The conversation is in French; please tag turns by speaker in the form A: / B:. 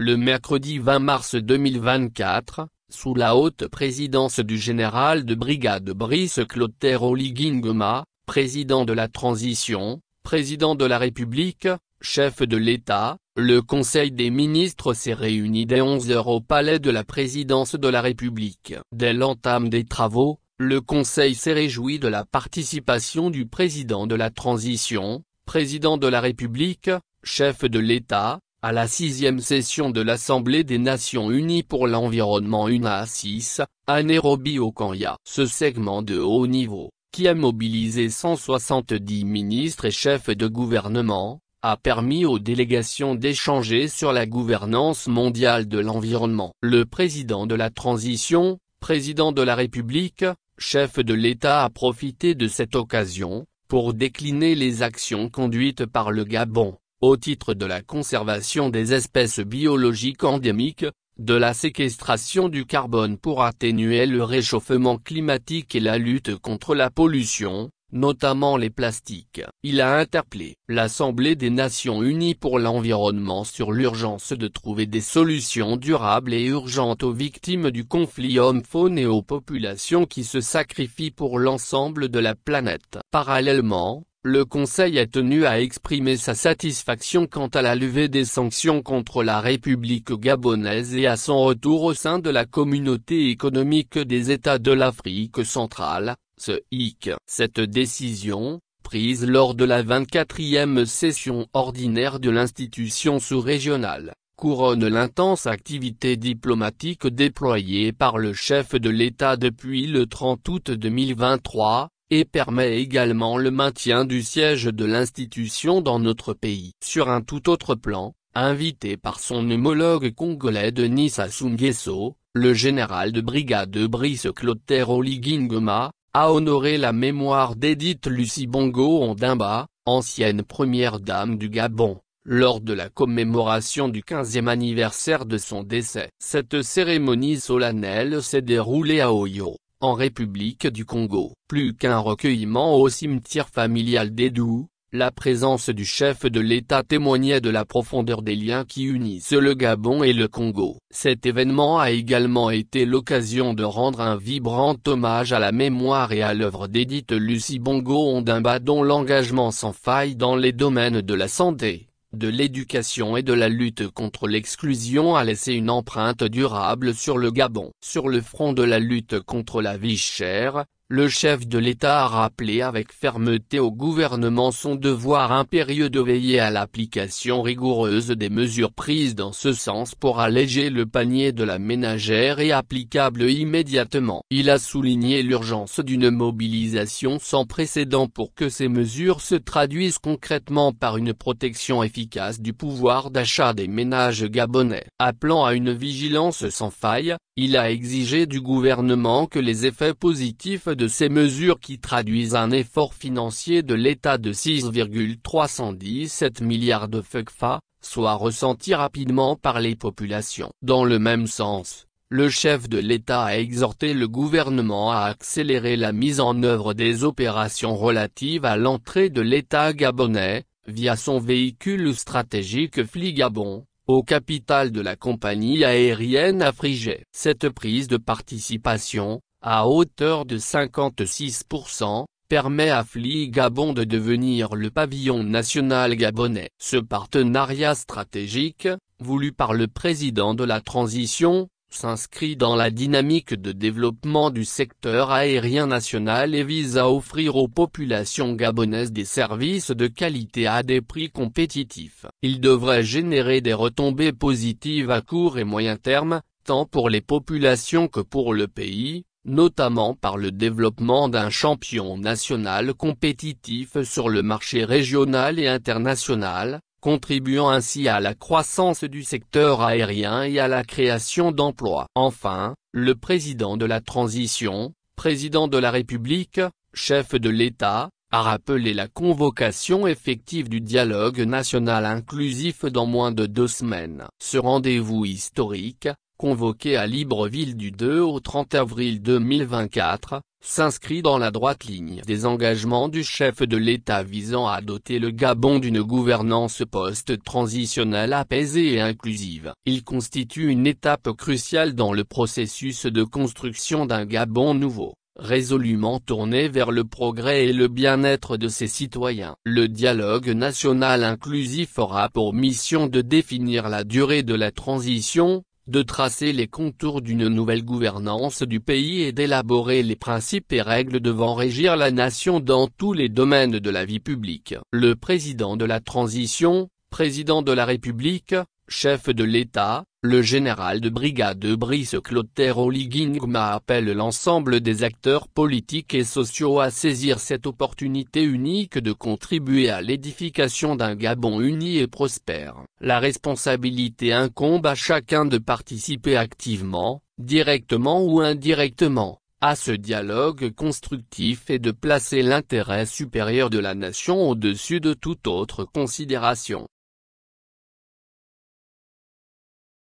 A: le mercredi 20 mars 2024, sous la haute présidence du général de brigade Brice Clotaire Oligingoma, président de la transition, président de la République, chef de l'État, le Conseil des ministres s'est réuni dès 11h au palais de la présidence de la République. Dès l'entame des travaux, le Conseil s'est réjoui de la participation du président de la transition, président de la République, chef de l'État, à la sixième session de l'Assemblée des Nations Unies pour l'environnement (UNA6), à Nairobi au Kenya. Ce segment de haut niveau, qui a mobilisé 170 ministres et chefs de gouvernement, a permis aux délégations d'échanger sur la gouvernance mondiale de l'environnement. Le président de la transition, président de la République, chef de l'État a profité de cette occasion, pour décliner les actions conduites par le Gabon, au titre de la conservation des espèces biologiques endémiques, de la séquestration du carbone pour atténuer le réchauffement climatique et la lutte contre la pollution, notamment les plastiques. Il a interpellé l'Assemblée des Nations Unies pour l'environnement sur l'urgence de trouver des solutions durables et urgentes aux victimes du conflit homme-faune et aux populations qui se sacrifient pour l'ensemble de la planète. Parallèlement, le Conseil est tenu à exprimer sa satisfaction quant à la levée des sanctions contre la République gabonaise et à son retour au sein de la Communauté économique des États de l'Afrique centrale, CEIC. Cette décision, prise lors de la 24e session ordinaire de l'institution sous-régionale, couronne l'intense activité diplomatique déployée par le chef de l'État depuis le 30 août 2023, et permet également le maintien du siège de l'institution dans notre pays. Sur un tout autre plan, invité par son homologue congolais Denis Nisa le général de brigade Brice Clotaire Oligingoma, a honoré la mémoire d'Edith Lucie Bongo Ondimba, ancienne première dame du Gabon, lors de la commémoration du 15e anniversaire de son décès. Cette cérémonie solennelle s'est déroulée à Oyo, en République du Congo, plus qu'un recueillement au cimetière familial d'Edou, la présence du chef de l'État témoignait de la profondeur des liens qui unissent le Gabon et le Congo. Cet événement a également été l'occasion de rendre un vibrant hommage à la mémoire et à l'œuvre d'édite Lucie Bongo Ondimba dont l'engagement sans faille dans les domaines de la santé, de l'éducation et de la lutte contre l'exclusion a laissé une empreinte durable sur le Gabon. Sur le front de la lutte contre la vie chère, le chef de l'État a rappelé avec fermeté au gouvernement son devoir impérieux de veiller à l'application rigoureuse des mesures prises dans ce sens pour alléger le panier de la ménagère et applicable immédiatement. Il a souligné l'urgence d'une mobilisation sans précédent pour que ces mesures se traduisent concrètement par une protection efficace du pouvoir d'achat des ménages gabonais. Appelant à une vigilance sans faille, il a exigé du gouvernement que les effets positifs de ces mesures qui traduisent un effort financier de l'État de 6,317 milliards de FECFA, soit ressenti rapidement par les populations. Dans le même sens, le chef de l'État a exhorté le gouvernement à accélérer la mise en œuvre des opérations relatives à l'entrée de l'État gabonais, via son véhicule stratégique Fligabon, au capital de la compagnie aérienne Afrigé. Cette prise de participation, à hauteur de 56%, permet à FLI Gabon de devenir le pavillon national gabonais. Ce partenariat stratégique, voulu par le président de la transition, s'inscrit dans la dynamique de développement du secteur aérien national et vise à offrir aux populations gabonaises des services de qualité à des prix compétitifs. Il devrait générer des retombées positives à court et moyen terme, tant pour les populations que pour le pays, notamment par le développement d'un champion national compétitif sur le marché régional et international, contribuant ainsi à la croissance du secteur aérien et à la création d'emplois. Enfin, le président de la transition, président de la République, chef de l'État, a rappelé la convocation effective du dialogue national inclusif dans moins de deux semaines. Ce rendez-vous historique, convoqué à Libreville du 2 au 30 avril 2024, s'inscrit dans la droite ligne des engagements du chef de l'État visant à doter le Gabon d'une gouvernance post-transitionnelle apaisée et inclusive. Il constitue une étape cruciale dans le processus de construction d'un Gabon nouveau résolument tourné vers le progrès et le bien-être de ses citoyens. Le dialogue national inclusif aura pour mission de définir la durée de la transition, de tracer les contours d'une nouvelle gouvernance du pays et d'élaborer les principes et règles devant régir la nation dans tous les domaines de la vie publique. Le président de la transition, président de la République, chef de l'État, le général de brigade Brice Clotaire Oligingma appelle l'ensemble des acteurs politiques et sociaux à saisir cette opportunité unique de contribuer à l'édification d'un Gabon uni et prospère. La responsabilité incombe à chacun de participer activement, directement ou indirectement, à ce dialogue constructif et de placer l'intérêt supérieur de la nation au-dessus de toute autre considération.